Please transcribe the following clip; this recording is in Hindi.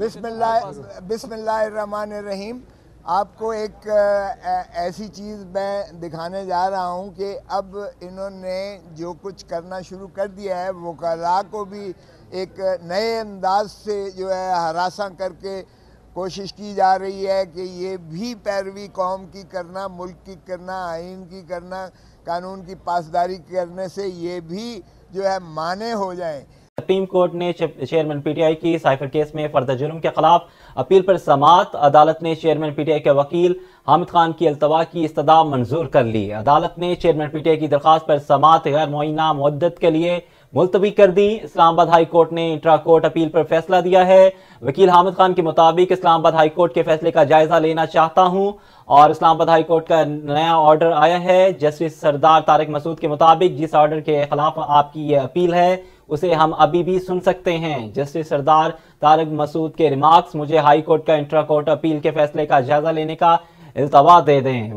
बिसमिल्लामान रहीम आपको एक ऐसी चीज़ मैं दिखाने जा रहा हूँ कि अब इन्होंने जो कुछ करना शुरू कर दिया है वकला को भी एक नए अंदाज से जो है हरासा करके कोशिश की जा रही है कि ये भी पैरवी कौम की करना मुल्क की करना आइन की करना कानून की पासदारी करने से ये भी जो है माने हो जाएं सुप्रीम कोर्ट ने चेयरमैन पीटीआई की साइफर केस में फर्द जुर्म के खिलाफ अपील पर समात अदालत ने चेयरमैन पीटीआई के वकील हामिद खान की अल्तवा की इस्तः मंजूर कर ली अदालत ने चेयरमैन पीटीआई की दरखास्त पर समात गैर मुइना मुद्दत के लिए मुलतवी कर दी इस्लामाबाद हाई कोर्ट ने इंट्रा कोर्ट अपील पर फैसला दिया है वकील हामिद खान के मुताबिक इस्लामाबाद हाई कोर्ट के फैसले का जायजा लेना चाहता हूं और इस्लामाबाद हाई कोर्ट का नया ऑर्डर आया है जस्टिस सरदार तारक मसूद के मुताबिक जिस ऑर्डर के खिलाफ आपकी ये अपील है उसे हम अभी भी सुन सकते हैं जस्टिस सरदार तारक मसूद के रिमार्क्स मुझे हाई कोर्ट का इंट्रा कोर्ट अपील के फैसले का जायजा लेने का इल्तवा दे दें